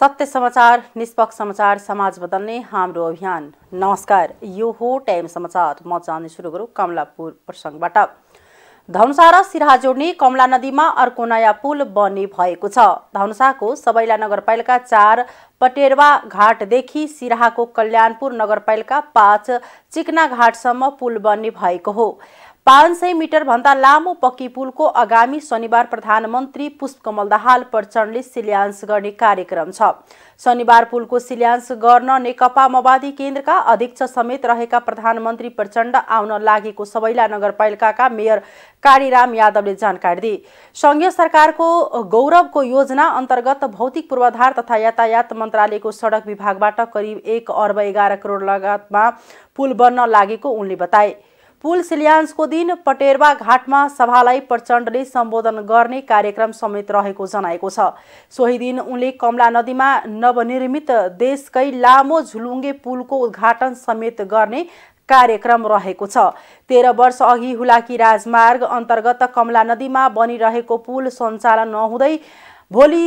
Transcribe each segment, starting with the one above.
सत्य समाचार निष्पक्ष समाचार समाज बदल्ने हाम्रो अभियान नमस्कार यो हो टाइम समाचार म जाने सुरु गरौँ कमलापुर प्रसङ्गबाट धनुषा र सिराहा जोड्ने कमला नदीमा अर्को नयाँ पुल बन्ने भएको छ धनुषाको सबैला नगरपालिका चार पटेरवा घाटदेखि सिराहाको कल्याणपुर नगरपालिका पाँच चिकना घाटसम्म पुल बन्ने भएको हो पाँच सय मिटरभन्दा लामो पक्की पुलको आगामी शनिबार प्रधानमन्त्री पुष्पकमल दाहाल प्रचण्डले शिलान्यास गर्ने कार्यक्रम छ शनिबार पुलको शिलान्यास गर्न नेकपा माओवादी केन्द्रका अध्यक्ष समेत रहेका प्रधानमन्त्री प्रचण्ड आउन लागेको सबैला नगरपालिकाका मेयर कालीराम यादवले जानकारी दिए सङ्घीय सरकारको गौरवको योजना अन्तर्गत भौतिक पूर्वाधार तथा यातायात मन्त्रालयको सडक विभागबाट करिब एक अर्ब एघार करोड लगातमा पुल बन्न लागेको उनले बताए पुल सिल्यान्सको दिन पटेरवा घाटमा सभालाई प्रचण्डले सम्बोधन गर्ने कार्यक्रम समेत रहेको जनाएको छ सोही दिन उनले कमला नदीमा नवनिर्मित देशकै लामो झुलुङ्गे पुलको उद्घाटन समेत गर्ने कार्यक्रम रहेको छ तेह्र वर्ष अघि हुलाकी राजमार्ग अन्तर्गत कमला नदीमा बनिरहेको पुल सञ्चालन नहुँदै भोलि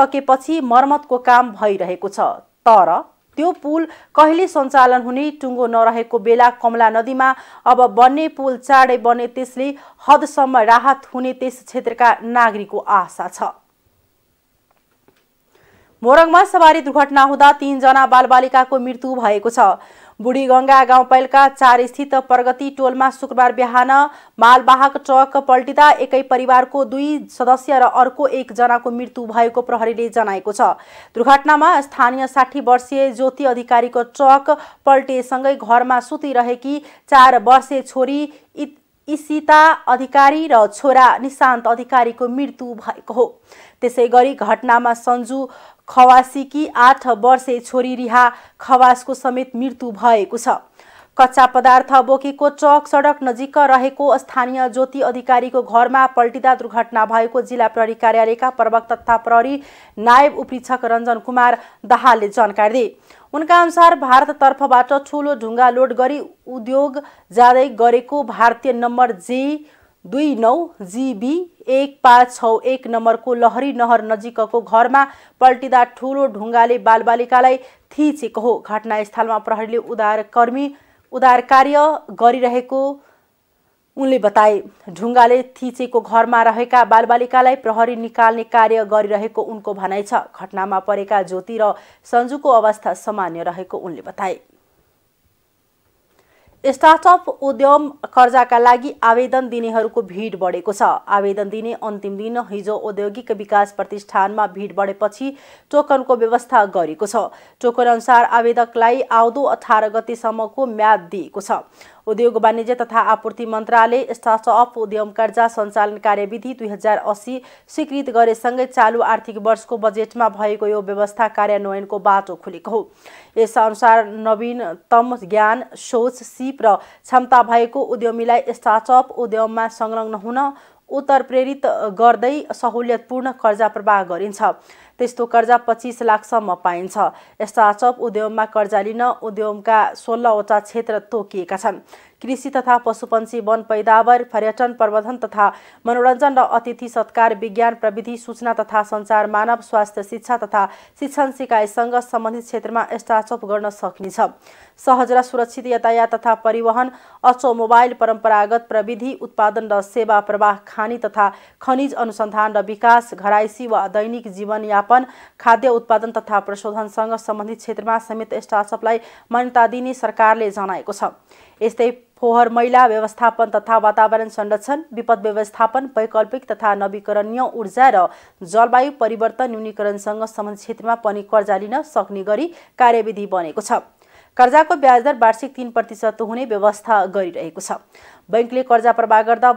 सकेपछि मर्मतको काम भइरहेको छ तर त्यो पुल कहिले सञ्चालन हुने टुङ्गो नरहेको बेला कमला नदीमा अब बन्ने पुल चाँडै बन्ने त्यसले हदसम्म राहत हुने त्यस क्षेत्रका नागरिकको आशा छ मोरङमा सवारी दुर्घटना हुँदा तीनजना बालबालिकाको मृत्यु भएको छ बुढीगङ्गा गाउँपालिका चार स्थित प्रगति टोलमा शुक्रबार बिहान मालवाहक ट्रक पल्टिँदा एकै परिवारको दुई सदस्य र अर्को एकजनाको मृत्यु भएको प्रहरीले जनाएको छ दुर्घटनामा स्थानीय साठी वर्षीय ज्योति अधिकारीको ट्रक पल्टेसँगै घरमा सुतिरहेकी चार वर्षीय छोरी इसिता अधिकारी र छोरा निशान्त अधिकारीको मृत्यु भएको हो त्यसै गरी घटनामा सन्जु खवासीकी आठ वर्षे छोरी रिहा खवासको समेत मृत्यु भएको छ कच्चा पदार्थ बोकेको ट्रक सडक नजिक रहेको स्थानीय ज्योति अधिकारीको घरमा पल्टिँदा दुर्घटना भएको जिल्ला प्रहरी कार्यालयका प्रवक्ता तथा प्रहरी नायब उपरीक्षक रञ्जन कुमार दाहालले जानकारी दिए उनका अनुसार भारततर्फबाट ठुलो ढुङ्गा लोड गरी उद्योग जाँदै गरेको भारतीय नम्बर जे दुई नौ जिबी एक पाँच छ एक नम्बरको लहरी नहर नजिकको घरमा पल्टिँदा ठुलो ढुङ्गाले बालबालिकालाई थिचेको हो घटनास्थलमा प्रहरीले उद्धारकर्मी उद्धार कार्य गरिरहेको उनले बताए ढुङ्गाले थिचेको घरमा रहेका बालबालिकालाई प्रहरी निकाल्ने कार्य गरिरहेको उनको भनाइ छ घटनामा परेका ज्योति र सन्जुको अवस्था सामान्य रहेको उनले बताए स्टार्टअप उद्यम कर्जाका लागि आवेदन दिनेहरूको भिड बढेको छ आवेदन दिने अन्तिम दिन हिजो औद्योगिक विकास प्रतिष्ठानमा भिड बढेपछि टोकनको व्यवस्था गरेको छ टोकन अनुसार आवेदकलाई आउँदो अठार गतिसम्मको म्याद दिएको छ उद्योग वाणिज्य तथा आपूर्ति मन्त्रालय स्टार्टअप उद्यम कर्जा सञ्चालन कार्यविधि दुई हजार अस्सी स्वीकृत गरेसँगै चालु आर्थिक वर्षको बजेटमा भएको यो व्यवस्था कार्यान्वयनको बाटो खुलेको हो यस अनुसार नवीनतम ज्ञान सोच सिप र क्षमता भएको उद्यमीलाई स्टार्टअप उद्यममा संलग्न हुन उत्तर प्रेरित गर्दै सहुलियतपूर्ण कर्जा प्रवाह गरिन्छ त्यस्तो कर्जा पच्चिस लाखसम्म पाइन्छ यस्ता चप उद्यममा कर्जा लिन उद्योगका सोह्रवटा क्षेत्र तोकिएका छन् कृषि तथा पशुपन्छी वन पैदावार पर्यटन प्रबन्धन तथा मनोरञ्जन र अतिथि सत्कार विज्ञान प्रविधि सूचना तथा सञ्चार मानव स्वास्थ्य शिक्षा तथा शिक्षण सिकाइसँग सम्बन्धित क्षेत्रमा स्टार्टअप गर्न सक्नेछ सहज र सुरक्षित यातायात तथा परिवहन मोबाइल परम्परागत प्रविधि उत्पादन र सेवा प्रवाह खानी तथा खनिज अनुसन्धान र विकास घराइसी वा दैनिक जीवनयापन व्यवस्थापन खाद्य उत्पादन तथा प्रशोधनसँग सम्बन्धित क्षेत्रमा समेत स्टार्टअपलाई मान्यता दिने सरकारले जनाएको छ यस्तै फोहर मैला व्यवस्थापन तथा वातावरण संरक्षण विपद व्यवस्थापन वैकल्पिक तथा नवीकरणीय ऊर्जा र जलवायु परिवर्तन न्यूनीकरणसँग सम्बन्धित क्षेत्रमा पनि कर्जा लिन सक्ने गरी कार्यविधि बनेको छ कर्जाको ब्याजदर वार्षिक तिन प्रतिशत हुने व्यवस्था गरिरहेको छ बैङ्कले कर्जा प्रवाह गर्दा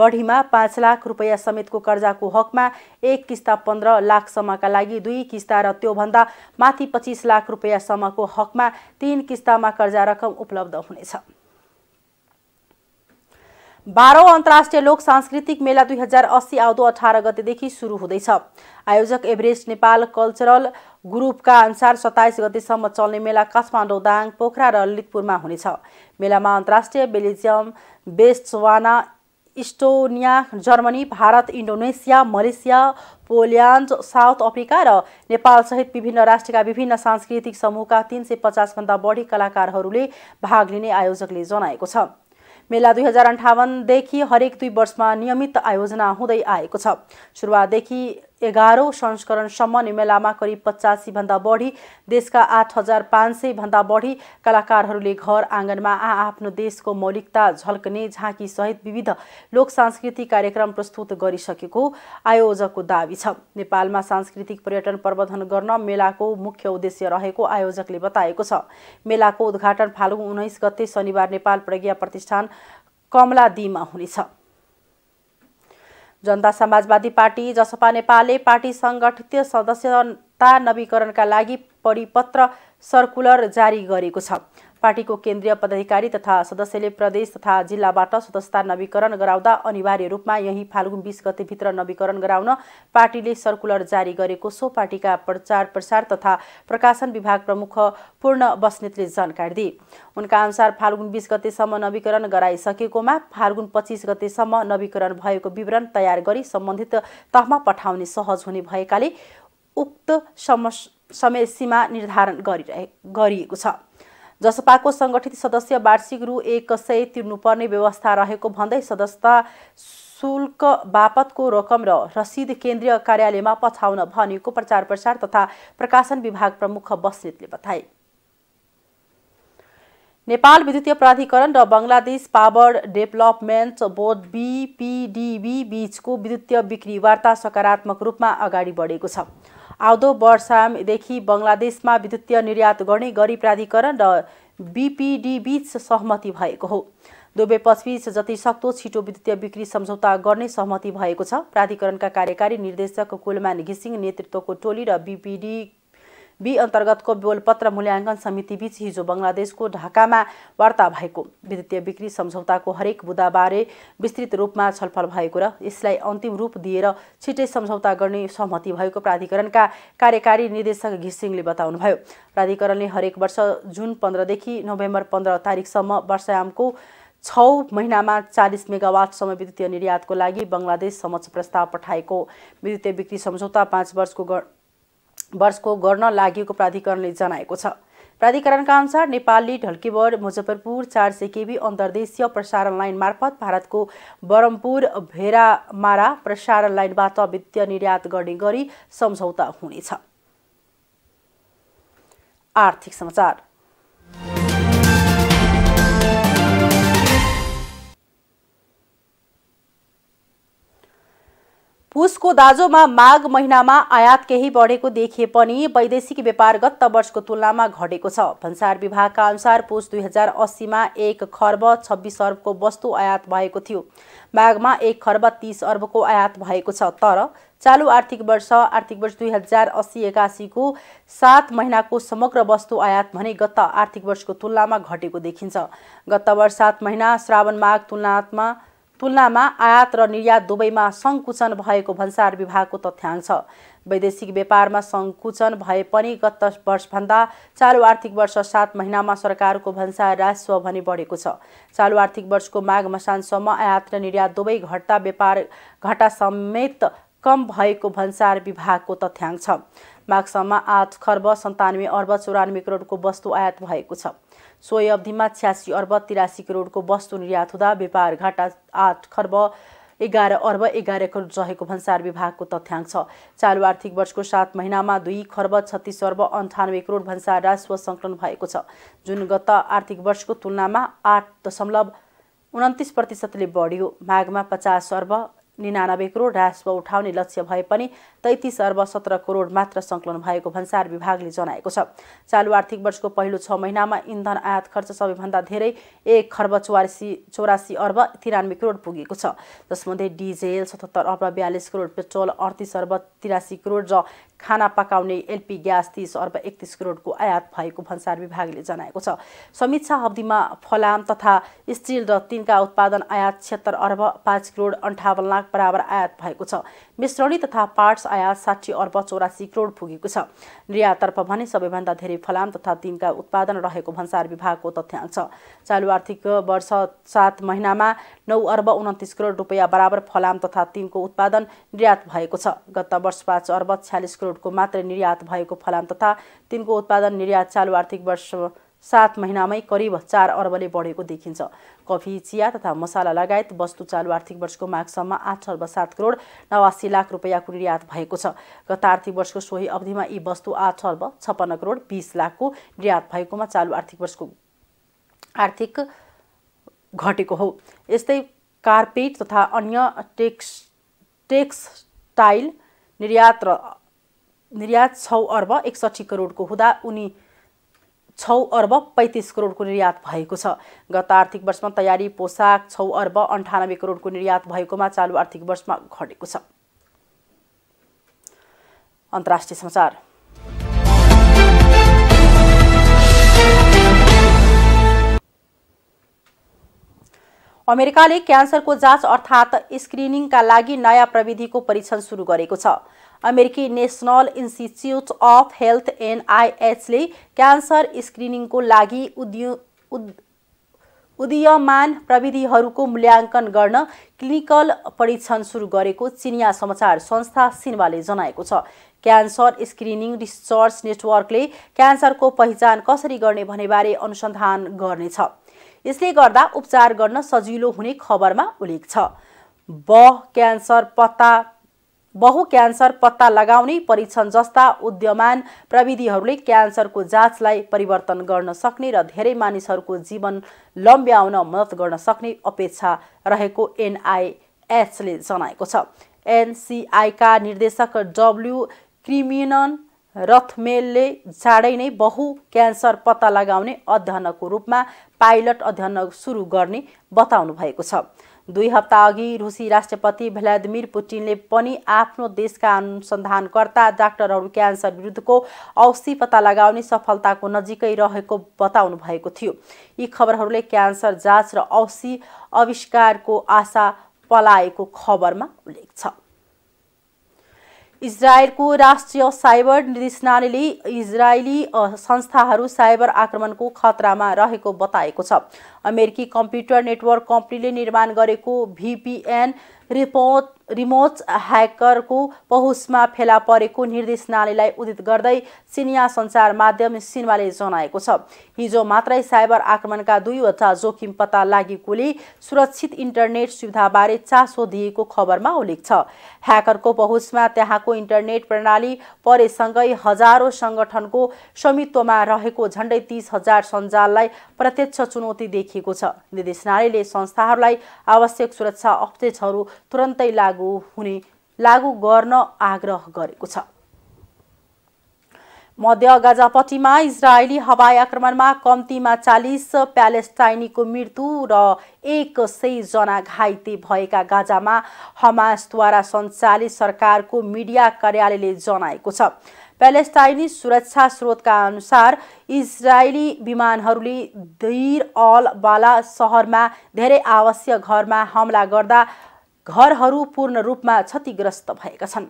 बढीमा पाँच लाख रुपियाँ समेतको कर्जाको हकमा एक किस्ता पन्ध्र लाखसम्मका लागि दुई किस्ता र त्योभन्दा माथि पच्चिस लाख रुपियाँसम्मको हकमा तिन किस्तामा कर्जा रकम उपलब्ध हुनेछ बाह्रौँ अन्तर्राष्ट्रिय लोक सांस्कृतिक मेला दुई हजार अस्सी आउँदो अठार गतेदेखि सुरु हुँदैछ आयोजक एभरेस्ट नेपाल कल्चरल ग्रुपका अनुसार सत्ताइस गतिसम्म चल्ने मेला काठमाडौँ दाङ पोखरा र ललितपुरमा हुनेछ मेलामा अन्तर्राष्ट्रिय Belgium Botswana Estonia Germany Bharat Indonesia Malaysia Poland South Africa र नेपालसहित विभिन्न राष्ट्रका विभिन्न सांस्कृतिक समूहका तिन सय पचासभन्दा बढी कलाकारहरूले भाग लिने आयोजकले जनाएको छ मेला दुई हजार अन्ठाउन्नदेखि हरेक दुई वर्षमा नियमित आयोजना हुँदै आएको छ सुरुवातदेखि एघारौँ संस्करणसम्म अनि मेलामा करिब भन्दा बढी देशका आठ हजार पाँच सयभन्दा बढी कलाकारहरूले घर आँगनमा आ आफ्नो देशको मौलिकता झल्कने सहित विविध लोक सांस्कृतिक कार्यक्रम प्रस्तुत गरिसकेको आयोजकको दावी छ नेपालमा सांस्कृतिक पर्यटन प्रबन्धन गर्न मेलाको मुख्य उद्देश्य रहेको आयोजकले बताएको छ मेलाको उद्घाटन फाल्गुन उन्नाइस गते शनिबार नेपाल प्रज्ञा प्रतिष्ठान कमलादीमा हुनेछ जनता समाजवादी पार्टी जसपा नेपालले पार्टी सङ्गठित सदस्य ता नवीकरणका लागि परिपत्र सर्कुलर जारी गरेको छ पार्टीको केन्द्रीय पदाधिकारी तथा सदस्यले प्रदेश तथा जिल्लाबाट सदस्यता नवीकरण गराउँदा अनिवार्य रूपमा यही फाल्गुन बिस गतिभित्र नवीकरण गराउन पार्टीले सर्कुलर जारी गरेको सो पार्टीका प्रचार प्रसार तथा प्रकाशन विभाग प्रमुख पूर्ण बस्नेतले जानकारी दिए उनका अनुसार फाल्गुन बिस गतेसम्म नवीकरण गराइसकेकोमा फाल्गुन पच्चिस गतेसम्म नवीकरण भएको विवरण तयार गरी सम्बन्धित तहमा पठाउने सहज हुने भएकाले उक्त समय सीमा निर्धारण गरिरहे गरिएको छ जसपाको सङ्गठित सदस्य वार्षिक रु एक सय तिर्नुपर्ने व्यवस्था रहेको भन्दै सदस्यता शुल्क बापतको रकम र रसिद केन्द्रीय कार्यालयमा पठाउन भनेको प्रचार प्रसार तथा प्रकाशन विभाग प्रमुख बस्नेतले बताए नेपाल विद्युतीय प्राधिकरण र Bangladesh power development board BPDB बीचको विद्युतीय बिक्री वार्ता सकारात्मक रूपमा अगाडि बढेको छ आउँदो वर्षदेखि बङ्गलादेशमा विद्युतीय निर्यात गर्ने गरी प्राधिकरण र बिपिडीबीच सहमति भएको हो दुवै जति सक्दो छिटो विद्युतीय बिक्री सम्झौता गर्ने सहमति भएको छ प्राधिकरणका कार्यकारी निर्देशक कुलमान घिसिङ नेतृत्वको टोली र बिपिडी बी अन्तर्गतको बोलपत्र मूल्याङ्कन समितिबीच हिजो बङ्गलादेशको ढाकामा वार्ता भएको विद्युतीय बिक्री सम्झौताको हरेक बुदाबारे विस्तृत रूपमा छलफल भएको र यसलाई अन्तिम रूप दिएर छिटै सम्झौता गर्ने सहमति भएको प्राधिकरणका कार्यकारी निर्देशक घिसिङले बताउनुभयो प्राधिकरणले हरेक वर्ष जुन पन्ध्रदेखि नोभेम्बर पन्ध्र तारिकसम्म वर्षायामको छ महिनामा चालिस मेगावाटसम्म विद्युतीय निर्यातको लागि बङ्गलादेश समक्ष प्रस्ताव पठाएको विद्युतीय बिक्री सम्झौता पाँच वर्षको वर्षको गर्न लागेको प्राधिकरणले जनाएको छ प्राधिकरणका अनुसार नेपालले ढल्केबर मुजफ्फरपुर चार सय केबी अन्तर्देशीय प्रसारण लाइन मार्फत भारतको बरमपुर भेरामारा प्रसारण लाइनबाट वित्तीय निर्यात गर्ने गरी सम्झौता हुनेछ आर्थिक समाचार पुसको दाजोमा माघ महिनामा आयात केही बढेको देखिए पनि वैदेशिक व्यापार गत वर्षको तुलनामा घटेको छ भन्सार विभागका अनुसार पुस दुई हजार अस्सीमा एक खर्ब छब्बिस अर्बको वस्तु आयात भएको थियो माघमा एक खर्ब तिस अर्बको आयात भएको छ तर चालु आर्थिक वर्ष आर्थिक वर्ष दुई हजार अस्सी एकासीको सात महिनाको समग्र वस्तु आयात भने गत आर्थिक वर्षको तुलनामा घटेको देखिन्छ गत वर्ष सात महिना श्रावण माघ तुलनात्मा तुलनामा आयात र निर्यात दुवैमा सङ्कुचन भएको भन्सार विभागको तथ्याङ्क छ वैदेशिक व्यापारमा सङ्कुचन भए पनि गत वर्षभन्दा चालु आर्थिक वर्ष सात महिनामा सरकारको भन्सार राजस्व भने बढेको छ चालु आर्थिक वर्षको माघ मसानसम्म आयात र निर्यात दुवै घट्दा व्यापार घाटा समेत कम भएको भन्सार विभागको तथ्याङ्क छ माघसम्म आठ खर्ब सन्तानब्बे अर्ब चौरानब्बे करोडको वस्तु आयात भएको छ सोही अवधिमा छ्यासी अर्ब तिरासी करोडको वस्तु निर्यात हुँदा व्यापार घाटा आठ खर्ब एघार अर्ब एघार करोड रहेको भन्सार विभागको तथ्याङ्क छ चालु आर्थिक वर्षको सात महिनामा दुई खर्ब छत्तिस अर्ब अन्ठानब्बे करोड भन्सार राजस्व सङ्कलन भएको छ जुन गत आर्थिक वर्षको तुलनामा आठ दशमलव उन्तिस प्रतिशतले बढ्यो माघमा पचास अर्ब निनानब्बे करोड राजस्व उठाउने लक्ष्य भए पनि तैतिस अर्ब सत्र करोड मात्र सङ्कलन भएको भन्सार विभागले जनाएको छ चालु आर्थिक वर्षको पहिलो छ महिनामा इन्धन आयात खर्च सबैभन्दा धेरै एक खर्ब चौरासी चौरासी अर्ब तिरानब्बे करोड पुगेको छ जसमध्ये डिजेल सतहत्तर अर्ब बयालिस करोड पेट्रोल अडतिस अर्ब तिरासी करोड र खाना पकाउने एलपी ग्यास तिस अर्ब एकतिस करोडको आयात भएको भन्सार विभागले जनाएको छ समीक्षा अवधिमा फलाम तथा स्टिल र तिनका उत्पादन आयात छिहत्तर अर्ब पाँच करोड अन्ठाउन्न लाख बराबर आयात भएको छ मिश्रणी तथा पार्ट्स आयात साठी अर्ब चौरासी करोड पुगेको छ निर्याततर्फ भने सबैभन्दा धेरै फलाम तथा तिनका उत्पादन रहेको भन्सार विभागको तथ्याङ्क छ चालु आर्थिक वर्ष सात महिनामा नौ अर्ब उन्तिस करोड रुपियाँ बराबर फलाम तथा तिनको उत्पादन निर्यात भएको छ गत वर्ष पाँच अर्ब छ्यालिस करोडको मात्रै निर्यात भएको फलाम तथा तिनको उत्पादन निर्यात चालु आर्थिक वर्ष सात महिनामै करिब चार अर्बले बढेको देखिन्छ कफी चिया तथा मसाला लगायत वस्तु चालु आर्थिक वर्षको माघसम्म आठ अर्ब सात करोड नवासी लाख रुपियाँको निर्यात भएको छ गत आर्थिक वर्षको सोही अवधिमा यी वस्तु आठ अर्ब छप्पन्न करोड बिस लाखको निर्यात भएकोमा चालु आर्थिक वर्षको आर्थिक घटेको हो यस्तै कार्पेट तथा अन्य टेक्स टेक्सटाइल निर्यात र निर्यात छ अर्ब एकसठी करोडको हुँदा उनी छ अर्ब पैँतिस करोडको निर्यात भएको छ गत आर्थिक वर्षमा तयारी पोसाक छ अर्ब अन्ठानब्बे करोडको निर्यात भएकोमा चालु आर्थिक वर्षमा घटेको छ अन्तर्राष्ट्रिय समाचार अमेरिकाले क्यान्सरको जाँच अर्थात् स्क्रिनिङका लागि नयाँ प्रविधिको परीक्षण सुरु गरेको छ अमेरिकी नेसनल इन्स्टिच्युट अफ हेल्थ एनआइएचले क्यान्सर स्क्रिनिङको लागि उद्यु उदीयमान प्रविधिहरूको मूल्याङ्कन गर्न क्लिनिकल परीक्षण सुरु गरेको चिनिया समाचार संस्था सिन्वाले जनाएको छ क्यान्सर स्क्रिनिङ रिसर्च नेटवर्कले क्यान्सरको पहिचान कसरी गर्ने भनेबारे अनुसन्धान गर्नेछ यसले गर्दा उपचार गर्न सजिलो हुने खबरमा उल्लेख छ ब क्यान्सर पत्ता बहु क्यान्सर पत्ता लगाउने परीक्षण जस्ता उद्यमान प्रविधिहरूले क्यान्सरको जाँचलाई परिवर्तन गर्न सक्ने र धेरै मानिसहरूको जीवन लम्ब्याउन मद्दत गर्न सक्ने अपेक्षा रहेको एनआइएचले जनाएको छ एनसिआईका निर्देशक डब्ल्यु क्रिमिनन रथमेलले चाँडै नै बहु क्यान्सर पत्ता लगाउने अध्ययनको रूपमा पाइलट अध्ययन सुरु गर्ने बताउनु भएको छ दुई हप्ता अघि रुसी राष्ट्रपति भ्लादिमिर पुटिनले पनि आफ्नो देशका अनुसन्धानकर्ता डाक्टरहरू क्यान्सर विरुद्धको औषधि पत्ता लगाउने सफलताको नजिकै रहेको बताउनु भएको थियो यी खबरहरूले क्यान्सर जाँच र औषधि आविष्कारको आशा पलाएको खबरमा उल्लेख छ इजरायलको राष्ट्रिय साइबर निर्देशनालयले इजरायली संस्थाहरू साइबर आक्रमणको खतरामा रहेको बताएको छ अमेरिकी कम्प्युटर नेटवर्क कम्पनीले निर्माण गरेको भिपिएन रिपोर्ट रिमोट ह्याकरको पहुँचमा फेला परेको निर्देशनालयलाई उदित गर्दै सिनिया सञ्चार माध्यम सिन्वाले जनाएको छ हिजो मात्रै साइबर आक्रमणका दुईवटा जोखिम पत्ता लागेकोले सुरक्षित इन्टरनेट सुविधाबारे चासो दिएको खबरमा उल्लेख छ ह्याकरको पहुँचमा त्यहाँको इन्टरनेट प्रणाली परेसँगै हजारौँ सङ्गठनको स्वामित्वमा रहेको झन्डै तिस हजार सञ्जाललाई प्रत्यक्ष चुनौती देखिएको छ निर्देशनालयले संस्थाहरूलाई आवश्यक सुरक्षा अपडेटहरू तुरन्तै लागू हुने लागू गर्न आग्रह गरेको छ मध्य गाजापट्टिमा इजरायली हवाई आक्रमणमा कम्तीमा चालिस प्यालेस्टाइनीको मृत्यु र एक सय जना घाइते भएका गाजामा हमासद्वारा सञ्चालित सरकारको मिडिया कार्यालयले जनाएको छ प्यालेस्टाइनी सुरक्षा स्रोतका अनुसार इजरायली विमानहरूले दैर अल बाला सहरमा धेरै आवासीय घरमा हमला गर्दा घरहरू पूर्ण रूपमा क्षतिग्रस्त भएका छन्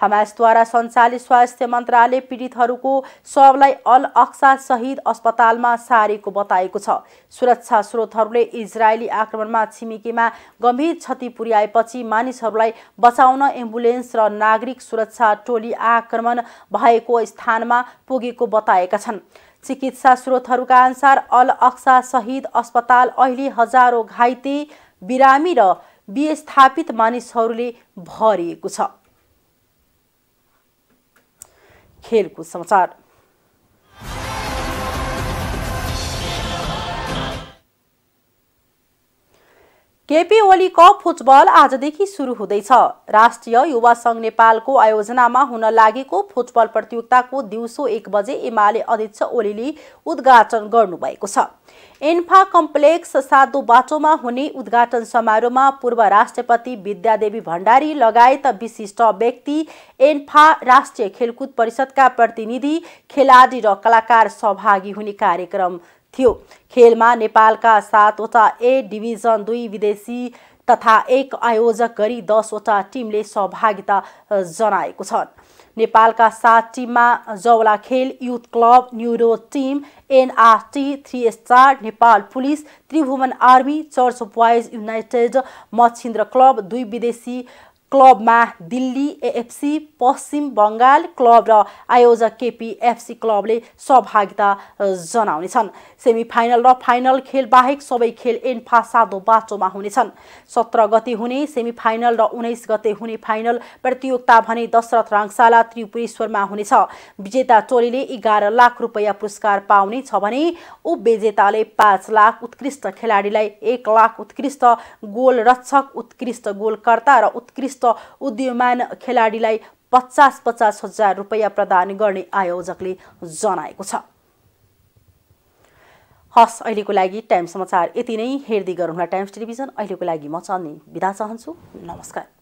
हमासद्वारा सञ्चालित स्वास्थ्य मन्त्रालय पीडितहरूको शवलाई अल अक्सा सहित अस्पतालमा सारेको बताएको छ सुरक्षा स्रोतहरूले इजरायली आक्रमणमा छिमेकीमा गम्भीर क्षति पुर्याएपछि मानिसहरूलाई बचाउन एम्बुलेन्स र नागरिक सुरक्षा टोली आक्रमण भएको स्थानमा पुगेको बताएका छन् चिकित्सा स्रोतहरूका अनुसार अल अक्सा सहित अस्पताल अहिले हजारौँ घाइते बिरामी र विस्थापित मानिसहरूले भरिएको छ खेलकुद समाचार केपी ओली कप फुटबल आजदेखि सुरु हुँदैछ राष्ट्रिय युवा सङ्घ नेपालको आयोजनामा हुन लागेको फुटबल प्रतियोगिताको दिउँसो एक बजे एमाले अध्यक्ष ओलीले उद्घाटन गर्नुभएको छ इन्फा कम्प्लेक्स सादो बाटोमा हुने उद्घाटन समारोहमा पूर्व राष्ट्रपति विद्यादेवी भण्डारी लगायत विशिष्ट व्यक्ति एन्फा राष्ट्रिय खेलकुद परिषदका प्रतिनिधि खेलाडी र कलाकार सहभागी हुने कार्यक्रम थियो खेलमा नेपालका सातवटा ए डिभिजन दुई विदेशी तथा एक आयोजक गरी दसवटा टिमले सहभागिता जनाएको छ नेपालका सात टिममा Jawalakhel youth club new road team NRT three star Nepal police Tribhuvan army church boys united Machhindra club दुई विदेशी क्लबमा दिल्ली एएफसी पश्चिम बङ्गाल क्लब र आयोजक केपिएफसी क्लबले सहभागिता जनाउनेछन् सेमी फाइनल र फाइनल खेल बाहेक सबै खेल एन्फा साधो बाटोमा हुनेछन् सत्र गते हुने सेमी फाइनल र उन्नाइस गते हुने फाइनल प्रतियोगिता भने दशरथ राङशाला त्रिपुरेश्वरमा हुनेछ विजेता टोलीले एघार लाख रुपियाँ पुरस्कार पाउनेछ भने उपविजेताले पाँच लाख उत्कृष्ट खेलाडीलाई एक लाख उत्कृष्ट गोलरक्षक उत्कृष्ट गोलकर्ता र उत्कृष्ट उद्यमान खेलाडीलाई पचास पचास हजार रुपियाँ प्रदान गर्ने आयोजकले जनाएको छ हस् अहिलेको लागि टाइम समाचार यति नै हेर्दै गरौँला टाइम्स टेलिभिजन अहिलेको लागि म चल्ने बिदा चाहन्छु नमस्कार